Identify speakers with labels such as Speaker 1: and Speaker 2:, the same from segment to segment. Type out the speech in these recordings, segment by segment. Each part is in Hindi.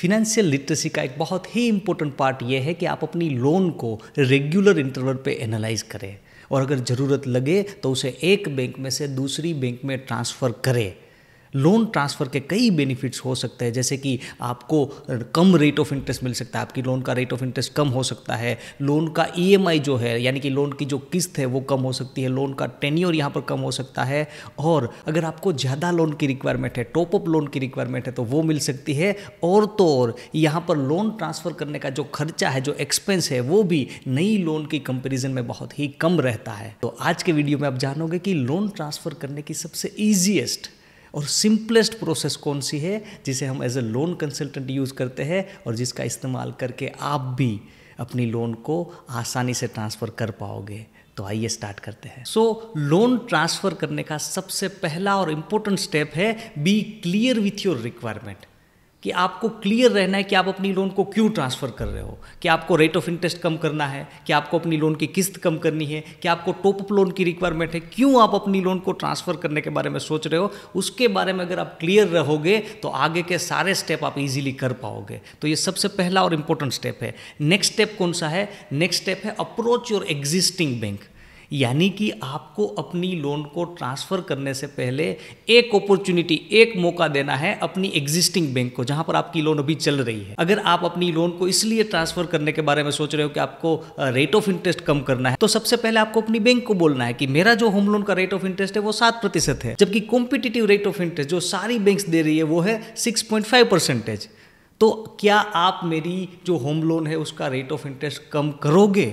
Speaker 1: फिनेंशियल लिटरेसी का एक बहुत ही इम्पोर्टेंट पार्ट यह है कि आप अपनी लोन को रेगुलर इंटरवल पे एनालाइज करें और अगर ज़रूरत लगे तो उसे एक बैंक में से दूसरी बैंक में ट्रांसफ़र करें लोन ट्रांसफ़र के कई बेनिफिट्स हो सकते हैं जैसे कि आपको कम रेट ऑफ इंटरेस्ट मिल सकता है आपकी लोन का रेट ऑफ इंटरेस्ट कम हो सकता है लोन का ई e जो है यानी कि लोन की जो किस्त है वो कम हो सकती है लोन का टेन्योर यहाँ पर कम हो सकता है और अगर आपको ज़्यादा लोन की रिक्वायरमेंट है टॉपअप लोन की रिक्वायरमेंट है तो वो मिल सकती है और तो और यहाँ पर लोन ट्रांसफ़र करने का जो खर्चा है जो एक्सपेंस है वो भी नई लोन की कंपेरिजन में बहुत ही कम रहता है तो आज के वीडियो में आप जानोगे कि लोन ट्रांसफ़र करने की सबसे ईजिएस्ट और सिंपलेस्ट प्रोसेस कौन सी है जिसे हम as a loan consultant use करते हैं और जिसका इस्तेमाल करके आप भी अपनी लोन को आसानी से ट्रांसफ़र कर पाओगे तो आइए स्टार्ट करते हैं सो लोन ट्रांसफ़र करने का सबसे पहला और इम्पोर्टेंट स्टेप है be clear with your requirement कि आपको क्लियर रहना है कि आप अपनी लोन को क्यों ट्रांसफ़र कर रहे हो कि आपको रेट ऑफ इंटरेस्ट कम करना है कि आपको अपनी लोन की किस्त कम करनी है कि आपको टॉप अप लोन की रिक्वायरमेंट है क्यों आप अपनी लोन को ट्रांसफ़र करने के बारे में सोच रहे हो उसके बारे में अगर आप क्लियर रहोगे तो आगे के सारे स्टेप आप इजिली कर पाओगे तो ये सबसे पहला और इम्पोर्टेंट स्टेप है नेक्स्ट स्टेप कौन सा है नेक्स्ट स्टेप है अप्रोच योर एग्जिस्टिंग बैंक यानी कि आपको अपनी लोन को ट्रांसफ़र करने से पहले एक अपॉर्चुनिटी एक मौका देना है अपनी एग्जिस्टिंग बैंक को जहां पर आपकी लोन अभी चल रही है अगर आप अपनी लोन को इसलिए ट्रांसफ़र करने के बारे में सोच रहे हो कि आपको रेट ऑफ इंटरेस्ट कम करना है तो सबसे पहले आपको अपनी बैंक को बोलना है कि मेरा जो होम लोन का रेट ऑफ इंटरेस्ट है वो सात प्रतिशत है जबकि कॉम्पिटेटिव रेट ऑफ इंटरेस्ट जो सारी बैंक दे रही है वो है सिक्स पॉइंट फाइव परसेंटेज तो क्या आप मेरी जो होम लोन है उसका रेट ऑफ इंटरेस्ट कम करोगे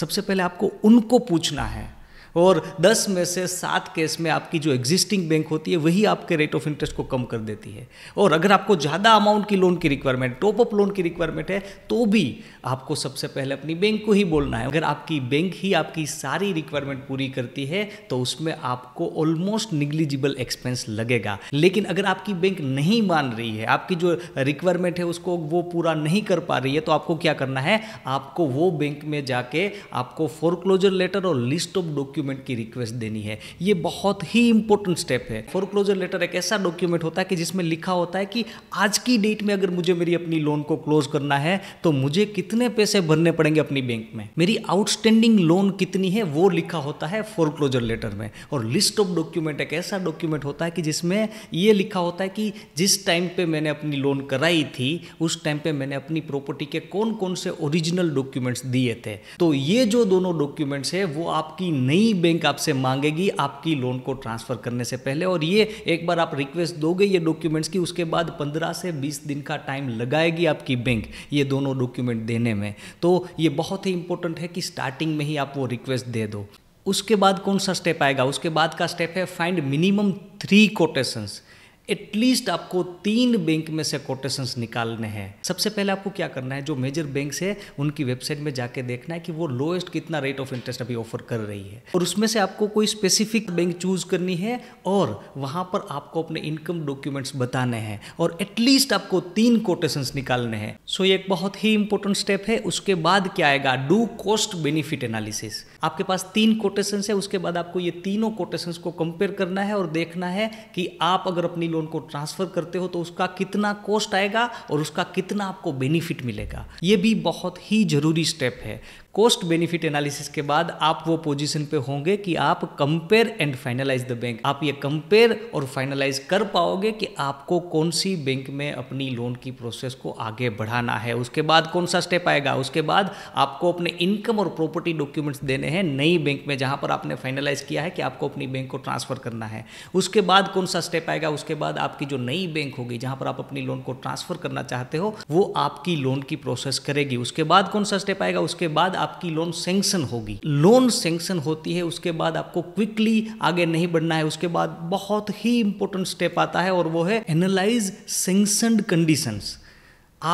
Speaker 1: सबसे पहले आपको उनको पूछना है और 10 में से सात केस में आपकी जो एग्जिस्टिंग बैंक होती है वही आपके रेट ऑफ इंटरेस्ट को कम कर देती है और अगर आपको ज़्यादा अमाउंट की लोन की रिक्वायरमेंट टॉप अप लोन की रिक्वायरमेंट है तो भी आपको सबसे पहले अपनी बैंक को ही बोलना है अगर आपकी बैंक ही आपकी सारी रिक्वायरमेंट पूरी करती है तो उसमें आपको ऑलमोस्ट निग्लिजिबल एक्सपेंस लगेगा लेकिन अगर आपकी बैंक नहीं मान रही है आपकी जो रिक्वायरमेंट है उसको वो पूरा नहीं कर पा रही है तो आपको क्या करना है आपको वो बैंक में जाके आपको फोरक्लोजर लेटर और लिस्ट ऑफ डॉक्यूमेंट डॉक्यूमेंट की रिक्वेस्ट देनी है ये बहुत ही इंपॉर्टेंट स्टेप है फोर क्लोजर लेटर एक ऐसा डॉक्यूमेंट होता है कि जिसमें लिखा होता है कि आज की डेट में अगर मुझे मेरी अपनी लोन को क्लोज करना है तो मुझे कितने पैसे भरने पड़ेंगे अपनी बैंक में मेरी आउटस्टैंडिंग लोन कितनी है वो लिखा होता है फोर क्लोजर लेटर में और लिस्ट ऑफ डॉक्यूमेंट एक ऐसा डॉक्यूमेंट होता है कि जिसमें ये लिखा होता है कि जिस टाइम पे मैंने अपनी लोन कराई थी उस टाइम पे मैंने अपनी प्रॉपर्टी के कौन कौन से ओरिजिनल डॉक्यूमेंट्स दिए थे तो ये जो दोनों डॉक्यूमेंट्स है वो आपकी नई बैंक आपसे मांगेगी आपकी लोन को ट्रांसफ़र करने से पहले और ये एक बार आप रिक्वेस्ट दोगे ये डॉक्यूमेंट्स की उसके बाद पंद्रह से बीस दिन का टाइम लगाएगी आपकी बैंक ये दोनों डॉक्यूमेंट देने में तो ये बहुत ही इंपॉर्टेंट है कि स्टार्टिंग में ही आप वो रिक्वेस्ट दे दो उसके बाद कौन सा स्टेप आएगा उसके बाद का स्टेप है find minimum three quotations at least आपको तीन बैंक में से कोटेशंस निकालने हैं सबसे पहले आपको क्या करना है जो मेजर बैंक है उनकी वेबसाइट में जाके देखना है कि वो लोएस्ट कितना रेट ऑफ इंटरेस्ट अभी ऑफर कर रही है और उसमें से आपको कोई स्पेसिफिक बैंक चूज करनी है और वहां पर आपको अपने इनकम डॉक्यूमेंट्स बताने हैं और एटलीस्ट आपको तीन कोटेशंस निकालने हैं सो ये एक बहुत ही इंपॉर्टेंट स्टेप है उसके बाद क्या आएगा डू कॉस्ट बेनिफिट एनालिसिस आपके पास तीन कोटेशंस है उसके बाद आपको ये तीनों कोटेशंस को कंपेयर करना है और देखना है कि आप अगर अपनी लोन को ट्रांसफ़र करते हो तो उसका कितना कॉस्ट आएगा और उसका कितना आपको बेनिफिट मिलेगा ये भी बहुत ही ज़रूरी स्टेप है कॉस्ट बेनिफिट एनालिसिस के बाद आप वो पोजीशन पे होंगे कि आप compare and finalise the bank आप ये कंपेयर और फाइनलाइज कर पाओगे कि आपको कौन सी बैंक में अपनी लोन की प्रोसेस को आगे बढ़ाना है उसके बाद कौन सा स्टेप आएगा उसके बाद आपको अपने इनकम और प्रॉपर्टी डॉक्यूमेंट्स देने हैं नई बैंक में जहाँ पर आपने फाइनलाइज किया है कि आपको अपनी बैंक को ट्रांसफ़र करना है उसके बाद कौन सा स्टेप आएगा उसके बाद आपकी जो नई बैंक होगी जहाँ पर आप अपनी लोन को ट्रांसफ़र करना चाहते हो वो आपकी लोन की प्रोसेस करेगी उसके बाद कौन सा स्टेप आएगा उसके बाद आपकी लोन सेंक्शन होगी लोन सेंक्शन होती है उसके बाद आपको क्विकली आगे नहीं बढ़ना है उसके बाद बहुत ही इंपॉर्टेंट स्टेप आता है और वो है एनालाइज सेंक्शन कंडीशन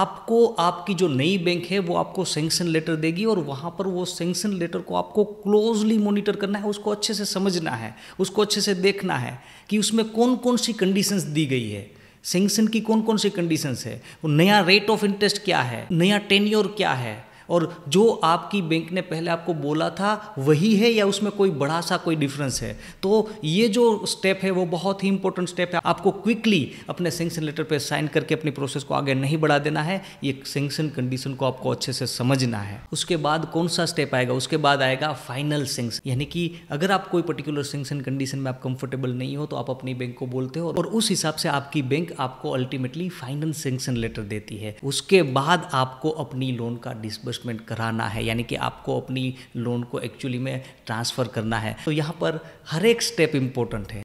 Speaker 1: आपको आपकी जो नई बैंक है वो आपको सेंक्शन लेटर देगी और वहाँ पर वो सेंक्शन लेटर को आपको क्लोजली मॉनिटर करना है उसको अच्छे से समझना है उसको अच्छे से देखना है कि उसमें कौन कौन सी कंडीशंस दी गई है सेंक्शन की कौन कौन सी कंडीशंस है नया रेट ऑफ इंटरेस्ट क्या है नया टेन्योर क्या है और जो आपकी बैंक ने पहले आपको बोला था वही है या उसमें कोई बड़ा सा कोई डिफरेंस है तो ये जो स्टेप है वो बहुत ही इंपॉर्टेंट स्टेप है आपको क्विकली अपने सेंक्शन लेटर पर साइन करके अपनी प्रोसेस को आगे नहीं बढ़ा देना है ये सेंक्शन कंडीशन को आपको अच्छे से समझना है उसके बाद कौन सा स्टेप आएगा उसके बाद आएगा फाइनल सेंक्शन यानी कि अगर आप कोई पर्टिकुलर सेंक्शन कंडीशन में आप कंफर्टेबल नहीं हो तो आप अपनी बैंक को बोलते हो और उस हिसाब से आपकी बैंक आपको अल्टीमेटली फाइनल सेंक्शन लेटर देती है उसके बाद आपको अपनी लोन का डिस्बर्स एडजस्टमेंट कराना है यानी कि आपको अपनी लोन को एक्चुअली में ट्रांसफ़र करना है तो यहाँ पर हर एक स्टेप इम्पोर्टेंट है